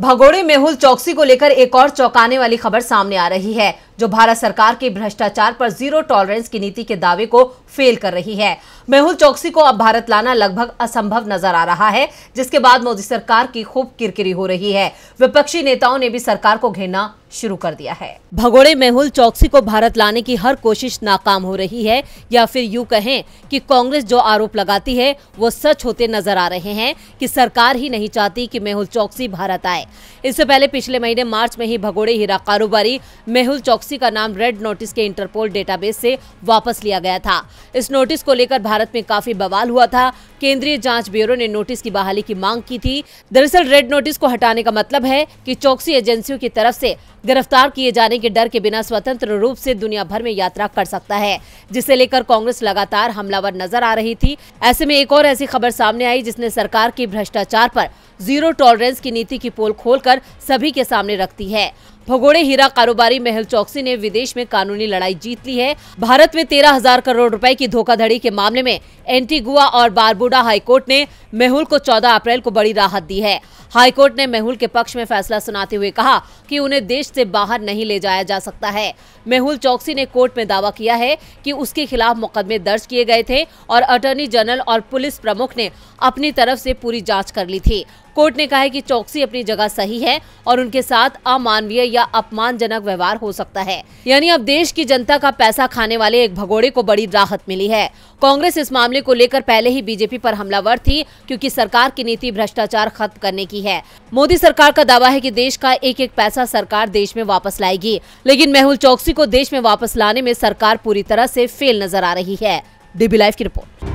भगोड़े मेहुल चौकसी को लेकर एक और चौंकाने वाली खबर सामने आ रही है जो भारत सरकार के भ्रष्टाचार पर जीरो टॉलरेंस की नीति के दावे को फेल कर रही है मेहुल चौकसी को अब भारत लाना लगभग असंभव नजर आ रहा है जिसके बाद मोदी सरकार की खूब किरकिरी हो रही है विपक्षी नेताओं ने भी सरकार को घेरना शुरू कर दिया है भगोड़े मेहुल चौकसी को भारत लाने की हर कोशिश नाकाम हो रही है या फिर यू कहें कि कांग्रेस जो आरोप लगाती है वो सच होते नजर आ रहे हैं कि सरकार ही नहीं चाहती कि मेहुल चौकसी भारत आए इससे पहले पिछले महीने मार्च में ही भगोड़े हीरा कारोबारी मेहुल चौकसी चौकसी का नाम रेड नोटिस के इंटरपोल डेटाबेस से वापस लिया गया था इस नोटिस को लेकर भारत में काफी बवाल हुआ था केंद्रीय जांच ब्यूरो ने नोटिस की बहाली की मांग की थी दरअसल रेड नोटिस को हटाने का मतलब है कि चौकसी एजेंसियों की तरफ से गिरफ्तार किए जाने के डर के बिना स्वतंत्र रूप से दुनिया भर में यात्रा कर सकता है जिसे लेकर कांग्रेस लगातार हमलावर नजर आ रही थी ऐसे में एक और ऐसी खबर सामने आई जिसने सरकार की भ्रष्टाचार पर जीरो टॉलरेंस की नीति की पोल खोलकर सभी के सामने रखती है भगोड़े हीरा कारोबारी महल चौकसी चौकसी ने विदेश में कानूनी लड़ाई जीत ली है भारत में तेरह हजार करोड़ रुपए की धोखाधड़ी के मामले में एंटीगुआ और बारबुडा हाईकोर्ट ने मेहुल को 14 अप्रैल को बड़ी राहत दी है हाईकोर्ट ने मेहुल के पक्ष में फैसला सुनाते हुए कहा कि उन्हें देश से बाहर नहीं ले जाया जा सकता है मेहुल चौकसी ने कोर्ट में दावा किया है कि उसके खिलाफ मुकदमे दर्ज किए गए थे और अटॉर्नी जनरल और पुलिस प्रमुख ने अपनी तरफ से पूरी जांच कर ली थी कोर्ट ने कहा है कि चौकसी अपनी जगह सही है और उनके साथ अमानवीय या अपमानजनक व्यवहार हो सकता है है यानी अब देश की जनता का पैसा खाने वाले एक भगोड़े को बड़ी राहत मिली है कांग्रेस इस मामले को लेकर पहले ही बीजेपी पर हमलावर थी क्योंकि सरकार की नीति भ्रष्टाचार खत्म करने की है मोदी सरकार का दावा है कि देश का एक एक पैसा सरकार देश में वापस लाएगी लेकिन मेहुल चौकसी को देश में वापस लाने में सरकार पूरी तरह से फेल नजर आ रही है डीबी लाइव की रिपोर्ट